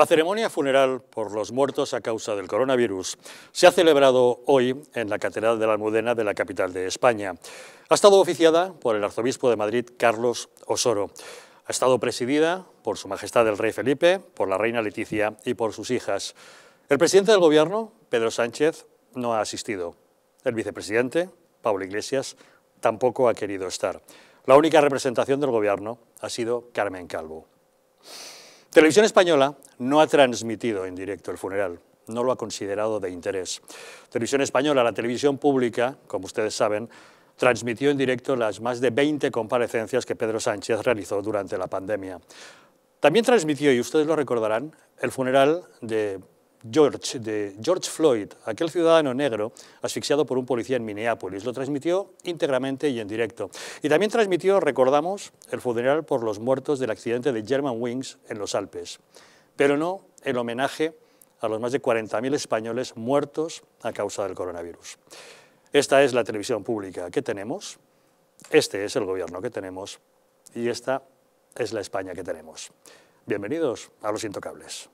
La ceremonia funeral por los muertos a causa del coronavirus se ha celebrado hoy en la Catedral de la Almudena de la capital de España. Ha estado oficiada por el arzobispo de Madrid, Carlos Osoro. Ha estado presidida por Su Majestad el Rey Felipe, por la Reina Leticia y por sus hijas. El presidente del Gobierno, Pedro Sánchez, no ha asistido. El vicepresidente, Pablo Iglesias, tampoco ha querido estar. La única representación del Gobierno ha sido Carmen Calvo. Televisión Española no ha transmitido en directo el funeral, no lo ha considerado de interés. Televisión Española, la televisión pública, como ustedes saben, transmitió en directo las más de 20 comparecencias que Pedro Sánchez realizó durante la pandemia. También transmitió, y ustedes lo recordarán, el funeral de George, de George Floyd, aquel ciudadano negro asfixiado por un policía en Minneapolis. Lo transmitió íntegramente y en directo. Y también transmitió, recordamos, el funeral por los muertos del accidente de German Wings en los Alpes. Pero no el homenaje a los más de 40.000 españoles muertos a causa del coronavirus. Esta es la televisión pública que tenemos, este es el gobierno que tenemos y esta es la España que tenemos. Bienvenidos a Los Intocables.